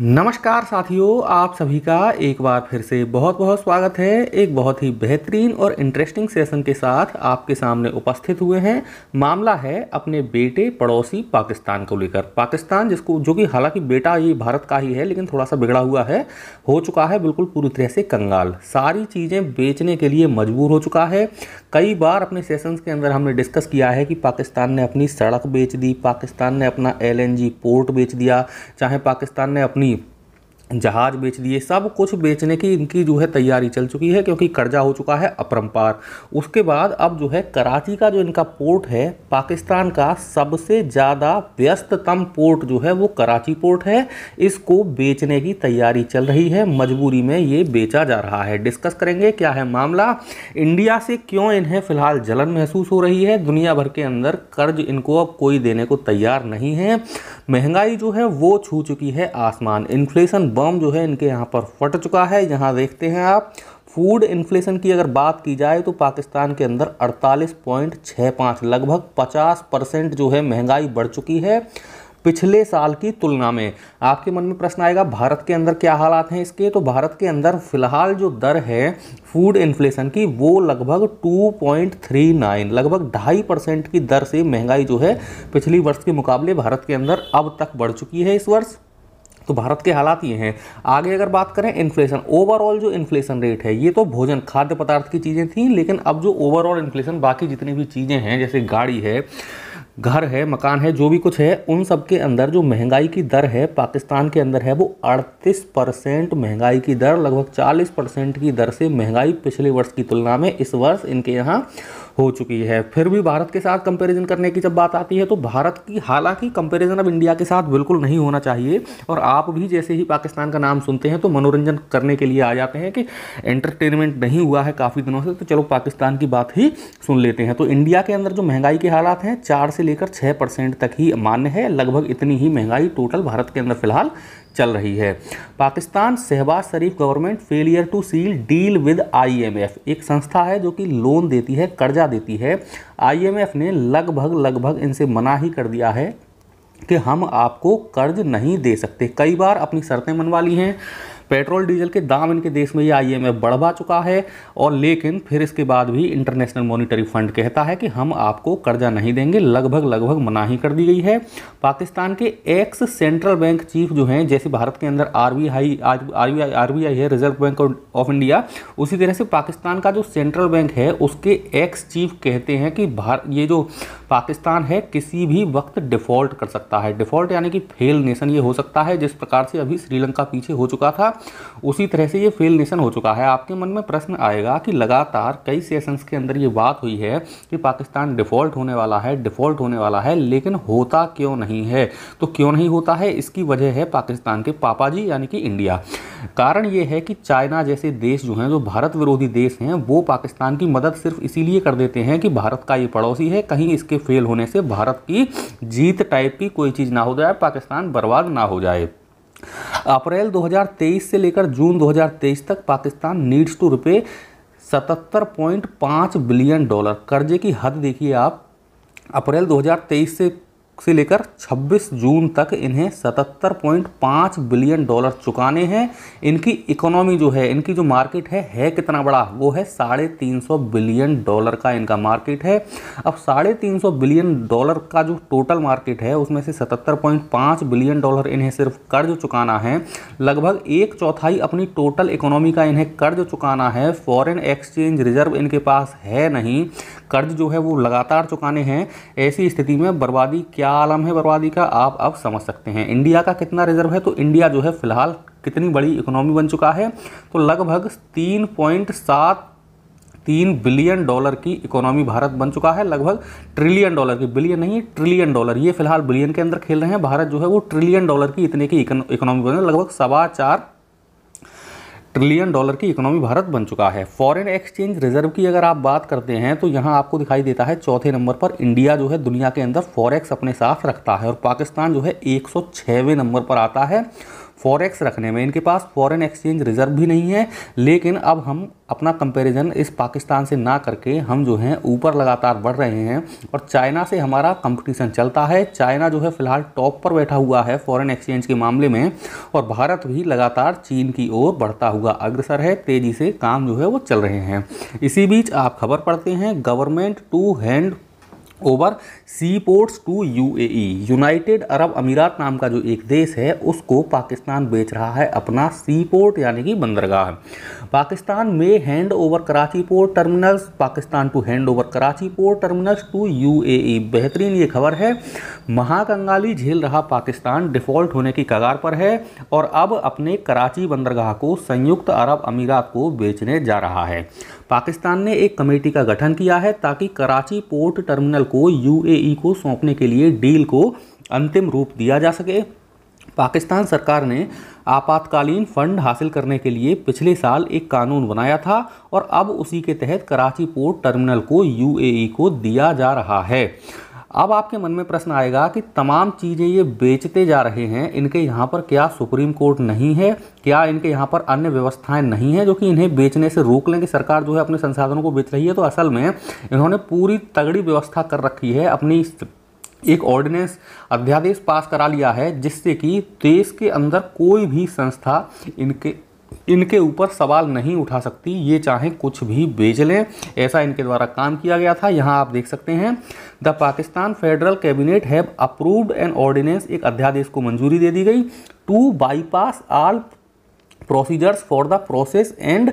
नमस्कार साथियों आप सभी का एक बार फिर से बहुत बहुत स्वागत है एक बहुत ही बेहतरीन और इंटरेस्टिंग सेशन के साथ आपके सामने उपस्थित हुए हैं मामला है अपने बेटे पड़ोसी पाकिस्तान को लेकर पाकिस्तान जिसको जो कि हालांकि बेटा ये भारत का ही है लेकिन थोड़ा सा बिगड़ा हुआ है हो चुका है बिल्कुल पूरी तरह से कंगाल सारी चीज़ें बेचने के लिए मजबूर हो चुका है कई बार अपने सेशन के अंदर हमने डिस्कस किया है कि पाकिस्तान ने अपनी सड़क बेच दी पाकिस्तान ने अपना एल पोर्ट बेच दिया चाहे पाकिस्तान ने अपनी जहाज़ बेच दिए सब कुछ बेचने की इनकी जो है तैयारी चल चुकी है क्योंकि कर्जा हो चुका है अपरम्पार उसके बाद अब जो है कराची का जो इनका पोर्ट है पाकिस्तान का सबसे ज़्यादा व्यस्ततम पोर्ट जो है वो कराची पोर्ट है इसको बेचने की तैयारी चल रही है मजबूरी में ये बेचा जा रहा है डिस्कस करेंगे क्या है मामला इंडिया से क्यों इन्हें फ़िलहाल जलन महसूस हो रही है दुनिया भर के अंदर कर्ज इनको अब कोई देने को तैयार नहीं है महंगाई जो है वो छू चुकी है आसमान इन्फ्लेशन बम जो है इनके यहाँ पर फट चुका है यहाँ देखते हैं आप फूड इन्फ्लेशन की अगर बात की जाए तो पाकिस्तान के अंदर 48.65 लगभग 50 परसेंट जो है महंगाई बढ़ चुकी है पिछले साल की तुलना में आपके मन में प्रश्न आएगा भारत के अंदर क्या हालात हैं इसके तो भारत के अंदर फिलहाल जो दर है फूड इन्फ्लेशन की वो लगभग 2.39 लगभग ढाई परसेंट की दर से महंगाई जो है पिछली वर्ष के मुकाबले भारत के अंदर अब तक बढ़ चुकी है इस वर्ष तो भारत के हालात ये हैं आगे अगर बात करें इन्फ्लेशन ओवरऑल जो इन्फ्लेशन रेट है ये तो भोजन खाद्य पदार्थ की चीज़ें थी लेकिन अब जो ओवरऑल इन्फ्लेशन बाकी जितनी भी चीज़ें हैं जैसे गाड़ी है घर है मकान है जो भी कुछ है उन सब के अंदर जो महंगाई की दर है पाकिस्तान के अंदर है वो 38 परसेंट महंगाई की दर लगभग 40 परसेंट की दर से महंगाई पिछले वर्ष की तुलना में इस वर्ष इनके यहाँ हो चुकी है फिर भी भारत के साथ कंपैरिजन करने की जब बात आती है तो भारत की हालांकि कंपैरिजन अब इंडिया के साथ बिल्कुल नहीं होना चाहिए और आप भी जैसे ही पाकिस्तान का नाम सुनते हैं तो मनोरंजन करने के लिए आ जाते हैं कि एंटरटेनमेंट नहीं हुआ है काफ़ी दिनों से तो चलो पाकिस्तान की बात ही सुन लेते हैं तो इंडिया के अंदर जो महंगाई के हालात हैं चार से लेकर छः परसेंट तक ही मान्य है लगभग इतनी ही महंगाई टोटल भारत के अंदर फिलहाल चल रही है Pakistan Shehbaz Sharif government failure to seal deal with IMF एक संस्था है जो कि लोन देती है कर्जा देती है आईएमएफ ने लगभग लगभग इनसे मना ही कर दिया है कि हम आपको कर्ज नहीं दे सकते कई बार अपनी शर्तें मनवा ली हैं पेट्रोल डीजल के दाम इनके देश में ये आई एम बढ़वा चुका है और लेकिन फिर इसके बाद भी इंटरनेशनल मॉनिटरी फंड कहता है कि हम आपको कर्जा नहीं देंगे लगभग लगभग मना ही कर दी गई है पाकिस्तान के एक्स सेंट्रल बैंक चीफ जो हैं जैसे भारत के अंदर R B I I R B है रिजर्व बैंक ऑफ इंडिया उसी तरह से पाकिस्तान का जो सेंट्रल बैंक है उसके एक्स चीफ कहते हैं कि भारत ये जो पाकिस्तान है किसी भी वक्त डिफ़ॉल्ट कर सकता है डिफ़ॉल्ट यानी कि फेल नेशन ये हो सकता है जिस प्रकार से अभी श्रीलंका पीछे हो चुका था उसी तरह से ये फेल नेशन हो चुका है आपके मन में प्रश्न आएगा कि लगातार कई सेशंस के अंदर ये बात हुई है कि पाकिस्तान डिफ़ॉल्ट होने वाला है डिफ़ॉल्ट होने वाला है लेकिन होता क्यों नहीं है तो क्यों नहीं होता है इसकी वजह है पाकिस्तान के पापा जी यानी कि इंडिया कारण ये है कि चाइना जैसे देश जो हैं जो भारत विरोधी देश हैं वो पाकिस्तान की मदद सिर्फ इसीलिए कर देते हैं कि भारत का ये पड़ोसी है कहीं इसके फेल होने से भारत की जीत टाइप की कोई चीज़ ना हो जाए पाकिस्तान बर्बाद ना हो जाए अप्रैल 2023 से लेकर जून 2023 तक पाकिस्तान नीड्स टू रुपये सतहत्तर पॉइंट बिलियन डॉलर कर्जे की हद देखिए आप अप्रैल 2023 से से लेकर 26 जून तक इन्हें 77.5 बिलियन डॉलर चुकाने हैं इनकी इकोनॉमी जो है इनकी जो मार्केट है है कितना बड़ा वो है साढ़े तीन सौ बिलियन डॉलर का इनका मार्केट है अब साढ़े तीन सौ बिलियन डॉलर का जो टोटल मार्केट है उसमें से 77.5 बिलियन डॉलर इन्हें सिर्फ कर्ज चुकाना है लगभग एक चौथाई अपनी टोटल इकोनॉमी का इन्हें कर्ज चुकाना है फॉरन एक्सचेंज रिजर्व इनके पास है नहीं कर्ज जो है वो लगातार चुकाने हैं ऐसी स्थिति में बर्बादी क्या आलम है बर्बादी का आप अब समझ सकते हैं इंडिया का कितना रिजर्व है तो इंडिया जो है फिलहाल कितनी बड़ी इकोनॉमी बन चुका है तो लगभग तीन पॉइंट सात तीन बिलियन डॉलर की इकोनॉमी भारत बन चुका है लगभग ट्रिलियन डॉलर की बिलियन नहीं ट्रिलियन डॉलर ये फिलहाल बिलियन के अंदर खेल रहे हैं भारत जो है वो ट्रिलियन डॉलर की इतने की इकोनॉमी बन लगभग सवा चार ट्रिलियन डॉलर की इकोनॉमी भारत बन चुका है फॉरेन एक्सचेंज रिजर्व की अगर आप बात करते हैं तो यहाँ आपको दिखाई देता है चौथे नंबर पर इंडिया जो है दुनिया के अंदर फॉरेक्स अपने साथ रखता है और पाकिस्तान जो है एक नंबर पर आता है फॉरेक्स रखने में इनके पास फॉरेन एक्सचेंज रिजर्व भी नहीं है लेकिन अब हम अपना कंपैरिजन इस पाकिस्तान से ना करके हम जो हैं ऊपर लगातार बढ़ रहे हैं और चाइना से हमारा कंपटीशन चलता है चाइना जो है फिलहाल टॉप पर बैठा हुआ है फॉरेन एक्सचेंज के मामले में और भारत भी लगातार चीन की ओर बढ़ता हुआ अग्रसर है तेज़ी से काम जो है वो चल रहे हैं इसी बीच आप खबर पढ़ते हैं government to hand over sea ports to UAE United Arab अमीरात नाम का जो एक देश है उसको पाकिस्तान बेच रहा है अपना सी पोर्ट यानी कि बंदरगाह पाकिस्तान में hand over Karachi port terminals Pakistan to hand over Karachi port terminals to UAE बेहतरीन ये खबर है महाकंगाली झेल रहा पाकिस्तान डिफ़ॉल्ट होने की कगार पर है और अब अपने कराची बंदरगाह को संयुक्त अरब अमीरात को बेचने जा रहा है पाकिस्तान ने एक कमेटी का गठन किया है ताकि कराची पोर्ट टर्मिनल को यू को सौंपने के लिए डील को अंतिम रूप दिया जा सके पाकिस्तान सरकार ने आपातकालीन फंड हासिल करने के लिए पिछले साल एक कानून बनाया था और अब उसी के तहत कराची पोर्ट टर्मिनल को यूएई को दिया जा रहा है अब आपके मन में प्रश्न आएगा कि तमाम चीज़ें ये बेचते जा रहे हैं इनके यहाँ पर क्या सुप्रीम कोर्ट नहीं है क्या इनके यहाँ पर अन्य व्यवस्थाएं नहीं हैं जो कि इन्हें बेचने से रोक लें कि सरकार जो है अपने संसाधनों को बेच रही है तो असल में इन्होंने पूरी तगड़ी व्यवस्था कर रखी है अपनी एक ऑर्डिनेंस अध्यादेश पास करा लिया है जिससे कि देश के अंदर कोई भी संस्था इनके इनके ऊपर सवाल नहीं उठा सकती ये चाहे कुछ भी बेच लें ऐसा इनके द्वारा काम किया गया था यहाँ आप देख सकते हैं the Pakistan federal cabinet have approved an ordinance एक अध्यादेश को मंजूरी दे दी गई to bypass all procedures for the process and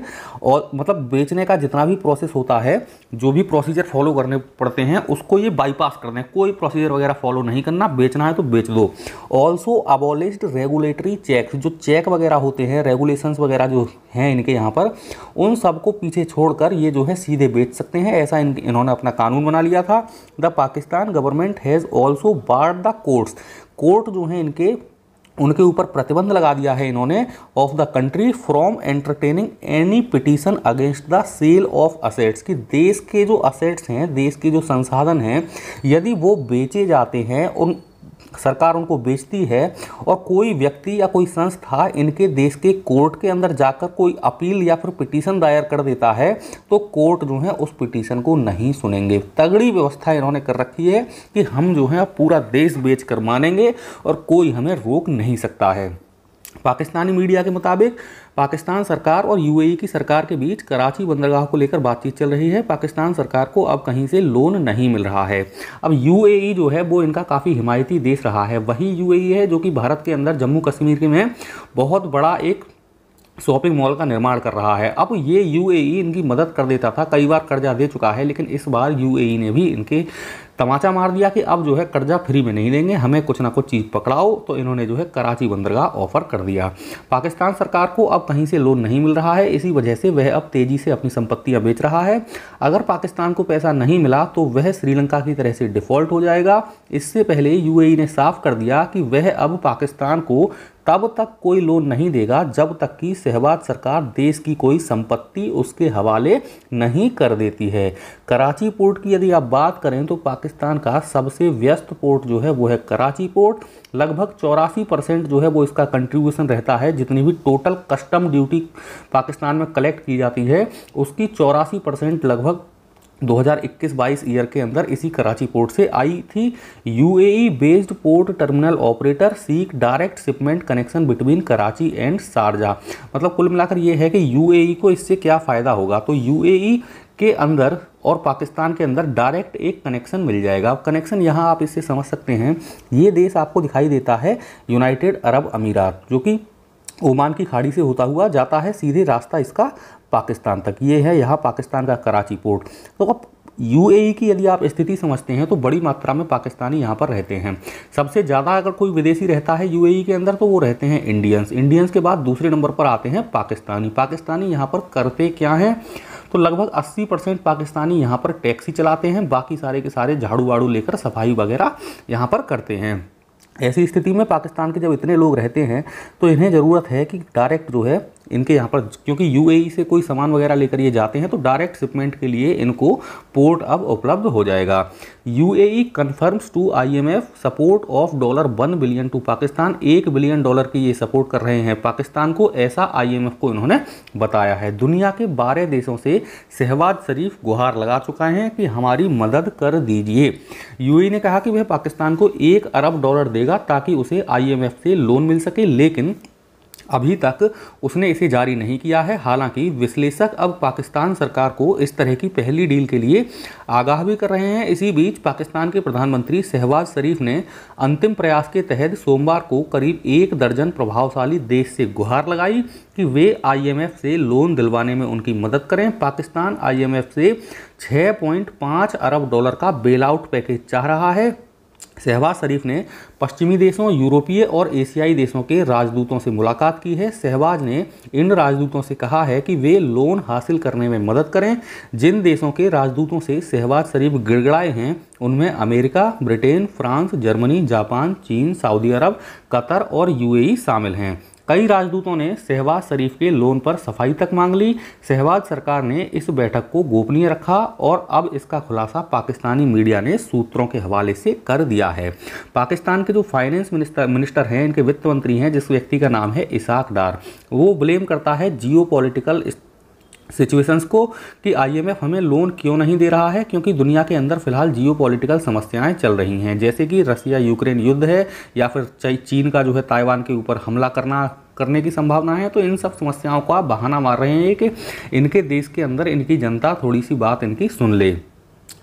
और मतलब बेचने का जितना भी प्रोसेस होता है जो भी प्रोसीजर फॉलो करने पड़ते हैं उसको ये बाईपास करना है कोई प्रोसीजर वगैरह फॉलो नहीं करना बेचना है तो बेच दो ऑल्सो अबॉलिस्ड रेगुलेटरी चेक्स जो चेक वगैरह होते हैं रेगुलेशंस वगैरह जो हैं इनके यहाँ पर उन सबको पीछे छोड़कर ये जो है सीधे बेच सकते हैं ऐसा इन, इन्होंने अपना कानून बना लिया था the Pakistan government has also bar the courts court जो हैं इनके उनके ऊपर प्रतिबंध लगा दिया है इन्होंने of the country from entertaining any petition against the sale of assets कि देश के जो असेट्स हैं देश के जो संसाधन हैं यदि वो बेचे जाते हैं उन सरकार उनको बेचती है और कोई व्यक्ति या कोई संस्था इनके देश के कोर्ट के अंदर जाकर कोई अपील या फिर पिटीशन दायर कर देता है तो कोर्ट जो है उस पिटीशन को नहीं सुनेंगे तगड़ी व्यवस्था इन्होंने कर रखी है कि हम जो है पूरा देश बेच कर मानेंगे और कोई हमें रोक नहीं सकता है पाकिस्तानी मीडिया के मुताबिक पाकिस्तान सरकार और यूएई की सरकार के बीच कराची बंदरगाह को लेकर बातचीत चल रही है पाकिस्तान सरकार को अब कहीं से लोन नहीं मिल रहा है अब यूएई जो है वो इनका काफ़ी हिमायती देश रहा है वही यूएई है जो कि भारत के अंदर जम्मू कश्मीर में बहुत बड़ा एक शॉपिंग मॉल का निर्माण कर रहा है अब ये यूएई इनकी मदद कर देता था कई बार कर्जा दे चुका है लेकिन इस बार यूएई ने भी इनके तमाचा मार दिया कि अब जो है कर्जा फ्री में नहीं देंगे हमें कुछ ना कुछ चीज़ पकड़ाओ तो इन्होंने जो है कराची बंदरगाह ऑफर कर दिया पाकिस्तान सरकार को अब कहीं से लोन नहीं मिल रहा है इसी वजह से वह अब तेज़ी से अपनी संपत्तियां बेच रहा है अगर पाकिस्तान को पैसा नहीं मिला तो वह श्रीलंका की तरह से डिफ़ॉल्ट हो जाएगा इससे पहले यू ने साफ कर दिया कि वह अब पाकिस्तान को तब तक कोई लोन नहीं देगा जब तक कि शहबाज सरकार देश की कोई संपत्ति उसके हवाले नहीं कर देती है कराची पोर्ट की यदि आप बात करें तो पाकिस्तान का सबसे व्यस्त पोर्ट जो है वो है कराची पोर्ट लगभग चौरासी परसेंट जो है वो इसका कंट्रीब्यूशन रहता है जितनी भी टोटल कस्टम ड्यूटी पाकिस्तान में कलेक्ट की जाती है उसकी चौरासी परसेंट लगभग 2021-22 ईयर के अंदर इसी कराची पोर्ट से आई थी UAE based port terminal operator seek direct shipment connection between Karachi and Sharjah मतलब कुल मिलाकर ये है कि यूएई e को इससे क्या फ़ायदा होगा तो यूएई e के अंदर और पाकिस्तान के अंदर डायरेक्ट एक कनेक्शन मिल जाएगा कनेक्शन यहाँ आप इससे समझ सकते हैं ये देश आपको दिखाई देता है यूनाइटेड अरब अमीरात जो कि ओमान की खाड़ी से होता हुआ जाता है सीधे रास्ता इसका पाकिस्तान तक ये है यहाँ पाकिस्तान का कराची पोर्ट तो अब यू की यदि आप स्थिति समझते हैं तो बड़ी मात्रा में पाकिस्तानी यहाँ पर रहते हैं सबसे ज़्यादा अगर कोई विदेशी रहता है यू के अंदर तो वो रहते हैं इंडियंस इंडियंस के बाद दूसरे नंबर पर आते हैं पाकिस्तानी पाकिस्तानी यहाँ पर करते क्या हैं तो लगभग 80 परसेंट पाकिस्तानी यहाँ पर टैक्सी चलाते हैं बाकी सारे के सारे झाड़ू वाड़ू लेकर सफाई वगैरह यहाँ पर करते हैं ऐसी स्थिति में पाकिस्तान के जब इतने लोग रहते हैं तो इन्हें ज़रूरत है कि डायरेक्ट जो है इनके यहाँ पर क्योंकि यू e से कोई सामान वगैरह लेकर ये जाते हैं तो डायरेक्ट शिपमेंट के लिए इनको पोर्ट अब उपलब्ध हो जाएगा U A confirms to F support of dollar one billion to Pakistan एक बिलियन डॉलर की ये सपोर्ट कर रहे हैं पाकिस्तान को ऐसा एफ को इन्होंने बताया है दुनिया के बारह देशों से शहबाज शरीफ गुहार लगा चुका है कि हमारी मदद कर दीजिए यूएई e ने कहा कि वह पाकिस्तान को एक अरब डॉलर देगा ताकि उसे एफ से लोन मिल सके लेकिन अभी तक उसने इसे जारी नहीं किया है हालांकि विश्लेषक अब पाकिस्तान सरकार को इस तरह की पहली डील के लिए आगाह भी कर रहे हैं इसी बीच पाकिस्तान के प्रधानमंत्री शहबाज शरीफ ने अंतिम प्रयास के तहत सोमवार को करीब एक दर्जन प्रभावशाली देश से गुहार लगाई कि वे आईएमएफ से लोन दिलवाने में उनकी मदद करें पाकिस्तान आईएमएफ से 6.5 अरब डॉलर का बेल आउट पैकेज चाह रहा है शहबाज शरीफ ने पश्चिमी देशों यूरोपीय और एशियाई देशों के राजदूतों से मुलाकात की है शहबाज ने इन राजदूतों से कहा है कि वे लोन हासिल करने में मदद करें जिन देशों के राजदूतों से शहबाज शरीफ गिड़गड़ाए हैं उनमें America Britain France Germany Japan चीन सऊदी अरब कतर और यूएई शामिल हैं कई राजदूतों ने शहबाज शरीफ के लोन पर सफाई तक मांग ली शहबाज सरकार ने इस बैठक को गोपनीय रखा और अब इसका खुलासा पाकिस्तानी मीडिया ने सूत्रों के हवाले से कर दिया है पाकिस्तान के जो फाइनेंस मिनिस्टर मिनिस्टर हैं इनके वित्त मंत्री हैं जिस व्यक्ति का नाम है इसाक डार वो ब्लेम करता है जियो सिचुएशंस को कि आईएमएफ हमें लोन क्यों नहीं दे रहा है क्योंकि दुनिया के अंदर फिलहाल जियोपॉलिटिकल समस्याएं चल रही हैं जैसे कि रसिया यूक्रेन युद्ध है या फिर चीन का जो है ताइवान के ऊपर हमला करना करने की संभावना है तो इन सब समस्याओं को आप बहाना मार रहे हैं कि इनके देश के अंदर इनकी जनता थोड़ी सी बात इनकी सुन ले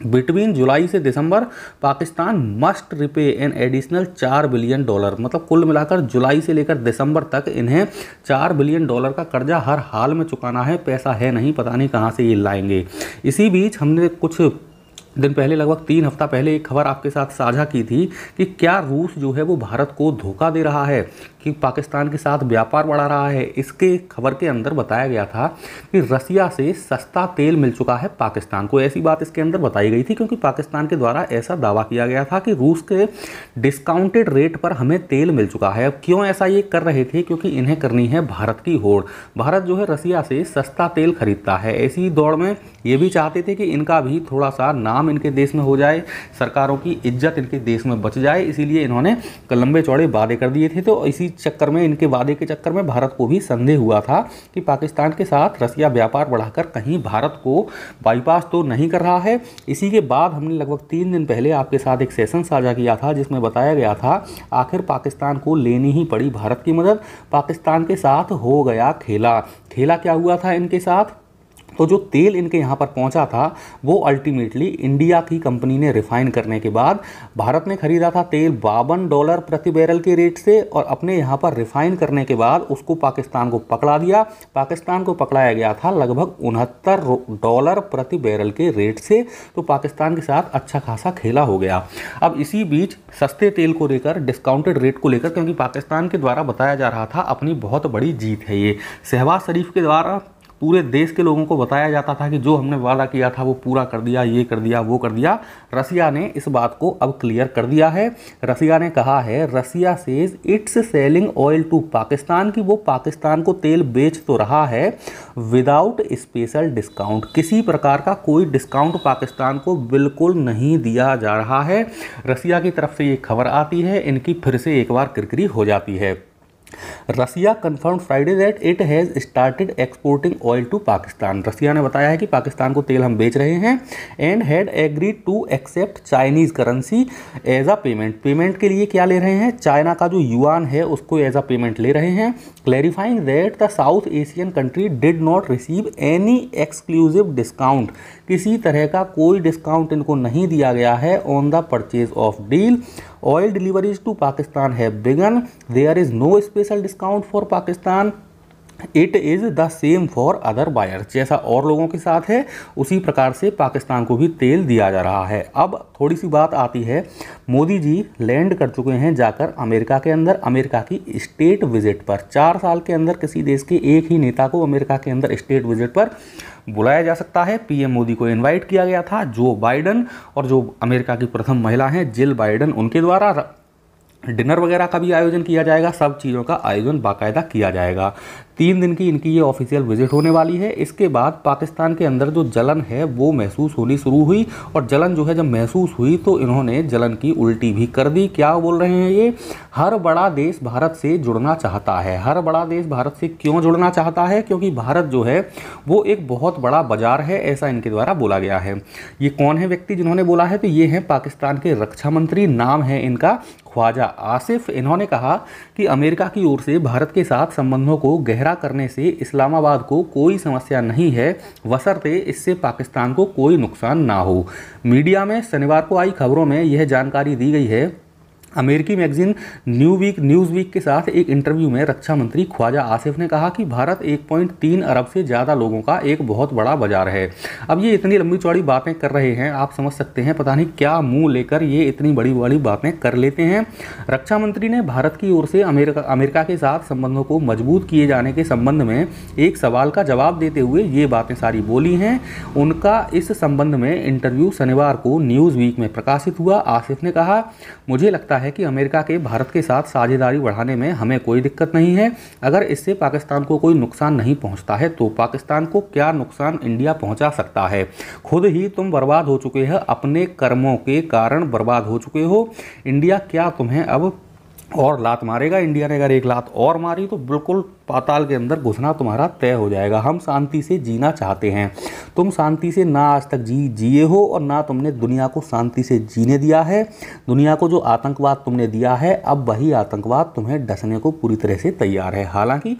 बिटवीन जुलाई से December Pakistan must repay an additional चार बिलियन डॉलर मतलब कुल मिलाकर जुलाई से लेकर दिसंबर तक इन्हें चार बिलियन डॉलर का कर्जा हर हाल में चुकाना है पैसा है नहीं पता नहीं कहाँ से ये लाएंगे इसी बीच हमने कुछ दिन पहले लगभग तीन हफ्ता पहले एक खबर आपके साथ साझा की थी कि क्या रूस जो है वो भारत को धोखा दे रहा है कि पाकिस्तान के साथ व्यापार बढ़ा रहा है इसके खबर के अंदर बताया गया था कि रसिया से सस्ता तेल मिल चुका है पाकिस्तान को ऐसी बात इसके अंदर बताई गई थी क्योंकि पाकिस्तान के द्वारा ऐसा दावा किया गया था कि रूस के डिस्काउंटेड रेट पर हमें तेल मिल चुका है अब क्यों ऐसा ये कर रहे थे क्योंकि इन्हें करनी है भारत की होड़ भारत जो है रसिया से सस्ता तेल खरीदता है ऐसी दौड़ में ये भी चाहते थे कि इनका भी थोड़ा सा नाम इनके देश में हो जाए सरकारों की इज्जत इनके देश में बच जाए इसीलिए इन्होंने लंबे चौड़े वादे कर दिए थे तो इसी चक्कर में इनके वादे के चक्कर में भारत को भी संदेह हुआ था कि पाकिस्तान के साथ रसिया व्यापार बढ़ाकर कहीं भारत को बाईपास तो नहीं कर रहा है इसी के बाद हमने लगभग तीन दिन पहले आपके साथ एक सेशन साझा किया था जिसमें बताया गया था आखिर पाकिस्तान को लेनी ही पड़ी भारत की मदद पाकिस्तान के साथ हो गया खेला खेला क्या हुआ था इनके साथ तो जो तेल इनके यहाँ पर पहुँचा था वो अल्टीमेटली इंडिया की कंपनी ने रिफाइन करने के बाद भारत ने खरीदा था तेल बावन डॉलर प्रति बैरल के रेट से और अपने यहाँ पर रिफाइन करने के बाद उसको पाकिस्तान को पकड़ा दिया पाकिस्तान को पकड़ाया गया था लगभग उनहत्तर डॉलर प्रति बैरल के रेट से तो पाकिस्तान के साथ अच्छा खासा खेला हो गया अब इसी बीच सस्ते तेल को लेकर डिस्काउंटेड रेट को लेकर क्योंकि पाकिस्तान के द्वारा बताया जा रहा था अपनी बहुत बड़ी जीत है ये शहबाज शरीफ के द्वारा पूरे देश के लोगों को बताया जाता था कि जो हमने वादा किया था वो पूरा कर दिया ये कर दिया वो कर दिया रसिया ने इस बात को अब क्लियर कर दिया है रसिया ने कहा है Russia says it's selling oil to Pakistan की वो पाकिस्तान को तेल बेच तो रहा है विदाउट स्पेशल डिस्काउंट किसी प्रकार का कोई डिस्काउंट पाकिस्तान को बिल्कुल नहीं दिया जा रहा है रसिया की तरफ से ये खबर आती है इनकी फिर से एक बार किरकिरी हो जाती है Russia confirm Friday that it has started exporting oil to Pakistan Russia ने बताया है कि पाकिस्तान को तेल हम बेच रहे हैं and had agree to accept Chinese currency as a payment payment के लिए क्या ले रहे हैं चाइना का जो युआन है उसको एज अ पेमेंट ले रहे हैं clarifying that the South Asian country did not receive any exclusive discount किसी तरह का कोई डिस्काउंट इनको नहीं दिया गया है on the purchase of deal oil deliveries to Pakistan have begun. There is no special discount for Pakistan it is the same for other buyers जैसा और लोगों के साथ है उसी प्रकार से पाकिस्तान को भी तेल दिया जा रहा है अब थोड़ी सी बात आती है मोदी जी लैंड कर चुके हैं जाकर अमेरिका के अंदर अमेरिका की स्टेट विजिट पर चार साल के अंदर किसी देश के एक ही नेता को अमेरिका के अंदर स्टेट विजिट पर बुलाया जा सकता है पीएम मोदी को इनवाइट किया गया था जो बाइडन और जो अमेरिका की प्रथम महिला हैं जिल बाइडन उनके द्वारा डिनर वगैरह का भी आयोजन किया जाएगा सब चीज़ों का आयोजन बाकायदा किया जाएगा तीन दिन की इनकी ये ऑफिशियल विजिट होने वाली है इसके बाद पाकिस्तान के अंदर जो जलन है वो महसूस होनी शुरू हुई और जलन जो है जब महसूस हुई तो इन्होंने जलन की उल्टी भी कर दी क्या बोल रहे हैं ये हर बड़ा देश भारत से जुड़ना चाहता है हर बड़ा देश भारत से क्यों जुड़ना चाहता है क्योंकि भारत जो है वो एक बहुत बड़ा बाजार है ऐसा इनके द्वारा बोला गया है ये कौन है व्यक्ति जिन्होंने बोला है तो ये है पाकिस्तान के रक्षा मंत्री नाम है इनका ख्वाजा आसिफ इन्होंने कहा कि अमेरिका की ओर से भारत के साथ संबंधों को गहरा घेरा करने से इस्लामाबाद को कोई समस्या नहीं है वसरते इससे पाकिस्तान को कोई नुकसान ना हो मीडिया में शनिवार को आई खबरों में यह जानकारी दी गई है अमेरिकी magazine new week Newsweek के साथ एक इंटरव्यू में रक्षा मंत्री ख्वाजा आसिफ ने कहा कि भारत 1.3 अरब से ज़्यादा लोगों का एक बहुत बड़ा बाजार है अब ये इतनी लंबी चौड़ी बातें कर रहे हैं आप समझ सकते हैं पता नहीं क्या मुंह लेकर ये इतनी बड़ी बड़ी बातें कर लेते हैं रक्षा मंत्री ने भारत की ओर से अमेरिका अमेरिका के साथ संबंधों को मजबूत किए जाने के संबंध में एक सवाल का जवाब देते हुए ये बातें सारी बोली हैं उनका इस संबंध में इंटरव्यू शनिवार को न्यूज़ वीक में प्रकाशित हुआ आसिफ ने कहा मुझे लगता है है कि अमेरिका के भारत के साथ साझेदारी बढ़ाने में हमें कोई दिक्कत नहीं है अगर इससे पाकिस्तान को कोई नुकसान नहीं पहुंचता है तो पाकिस्तान को क्या नुकसान इंडिया पहुंचा सकता है खुद ही तुम बर्बाद हो चुके हो अपने कर्मों के कारण बर्बाद हो चुके हो इंडिया क्या तुम्हें अब और लात मारेगा इंडिया ने अगर एक लात और मारी तो बिल्कुल पाताल के अंदर घुसना तुम्हारा तय हो जाएगा हम शांति से जीना चाहते हैं तुम शांति से ना आज तक जी जिए हो और ना तुमने दुनिया को शांति से जीने दिया है दुनिया को जो आतंकवाद तुमने दिया है अब वही आतंकवाद तुम्हें डसने को पूरी तरह से तैयार है हालांकि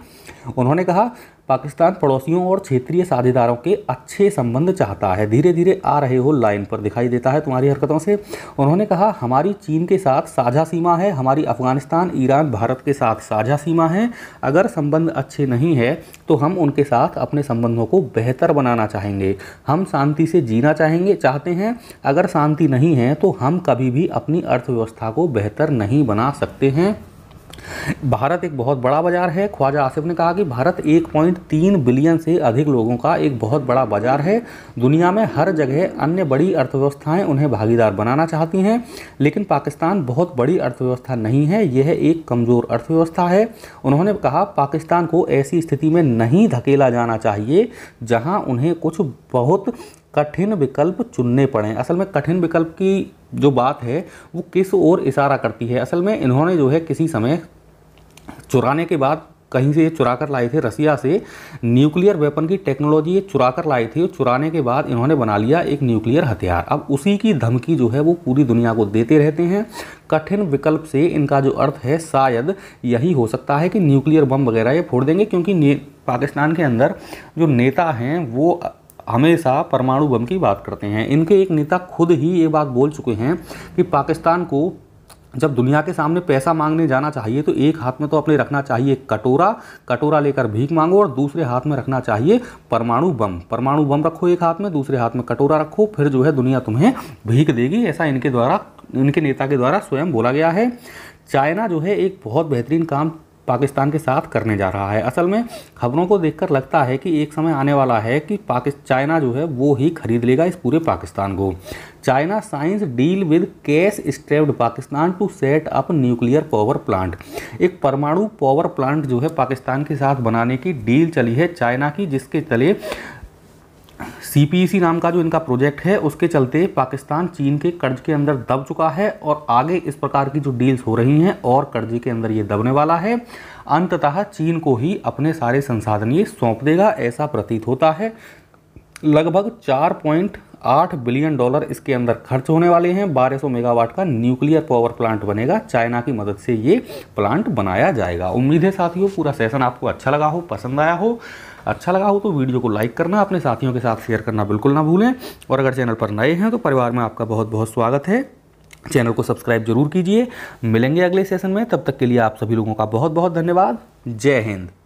उन्होंने कहा पाकिस्तान पड़ोसियों और क्षेत्रीय साझेदारों के अच्छे संबंध चाहता है धीरे धीरे आ रहे हो लाइन पर दिखाई देता है तुम्हारी हरकतों से उन्होंने कहा हमारी चीन के साथ साझा सीमा है हमारी अफगानिस्तान ईरान भारत के साथ साझा सीमा है अगर संबंध अच्छे नहीं है तो हम उनके साथ अपने संबंधों को बेहतर बनाना चाहेंगे हम शांति से जीना चाहेंगे चाहते हैं अगर शांति नहीं है तो हम कभी भी अपनी अर्थव्यवस्था को बेहतर नहीं बना सकते हैं भारत एक बहुत बड़ा बाज़ार है ख्वाजा आसिफ ने कहा कि भारत 1.3 बिलियन से अधिक लोगों का एक बहुत बड़ा बाज़ार है दुनिया में हर जगह अन्य बड़ी अर्थव्यवस्थाएं उन्हें भागीदार बनाना चाहती हैं लेकिन पाकिस्तान बहुत बड़ी अर्थव्यवस्था नहीं है यह एक कमज़ोर अर्थव्यवस्था है उन्होंने कहा पाकिस्तान को ऐसी स्थिति में नहीं धकेला जाना चाहिए जहाँ उन्हें कुछ बहुत कठिन विकल्प चुनने पड़े असल में कठिन विकल्प की जो बात है वो किस ओर इशारा करती है असल में इन्होंने जो है किसी समय चुराने के बाद कहीं से ये चुरा कर लाए थे रसिया से न्यूक्लियर वेपन की टेक्नोलॉजी ये चुरा कर लाए थे चुराने के बाद इन्होंने बना लिया एक न्यूक्लियर हथियार अब उसी की धमकी जो है वो पूरी दुनिया को देते रहते हैं कठिन विकल्प से इनका जो अर्थ है शायद यही हो सकता है कि न्यूक्लियर बम वगैरह ये फोड़ देंगे क्योंकि पाकिस्तान के अंदर जो नेता हैं वो हमेशा परमाणु बम की बात करते हैं इनके एक नेता खुद ही ये बात बोल चुके हैं कि पाकिस्तान को जब दुनिया के सामने पैसा मांगने जाना चाहिए तो एक हाथ में तो अपने रखना चाहिए कटोरा कटोरा लेकर भीख मांगो और दूसरे हाथ में रखना चाहिए परमाणु बम परमाणु बम रखो एक हाथ में दूसरे हाथ में कटोरा रखो फिर जो है दुनिया तुम्हें भीख देगी ऐसा इनके द्वारा इनके नेता के द्वारा स्वयं बोला गया है चाइना जो है एक बहुत बेहतरीन काम पाकिस्तान के साथ करने जा रहा है असल में खबरों को देखकर लगता है कि एक समय आने वाला है कि पाकिस्तान चाइना जो है वो ही खरीद लेगा इस पूरे पाकिस्तान को China science deal with cash strapped Pakistan to set up nuclear power plant एक परमाणु पावर प्लांट जो है पाकिस्तान के साथ बनाने की डील चली है चाइना की जिसके तले सी e नाम का जो इनका प्रोजेक्ट है उसके चलते पाकिस्तान चीन के कर्ज के अंदर दब चुका है और आगे इस प्रकार की जो डील्स हो रही हैं और कर्जे के अंदर ये दबने वाला है अंततः चीन को ही अपने सारे संसाधन ये सौंप देगा ऐसा प्रतीत होता है लगभग चार पॉइंट आठ बिलियन डॉलर इसके अंदर खर्च होने वाले हैं 1200 मेगावाट का न्यूक्लियर पावर प्लांट बनेगा चाइना की मदद से ये प्लांट बनाया जाएगा उम्मीद है साथियों पूरा सेशन आपको अच्छा लगा हो पसंद आया हो अच्छा लगा हो तो वीडियो को लाइक करना अपने साथियों के साथ शेयर करना बिल्कुल ना भूलें और अगर चैनल पर नए हैं तो परिवार में आपका बहुत बहुत स्वागत है चैनल को सब्सक्राइब जरूर कीजिए मिलेंगे अगले सेशन में तब तक के लिए आप सभी लोगों का बहुत बहुत धन्यवाद जय हिंद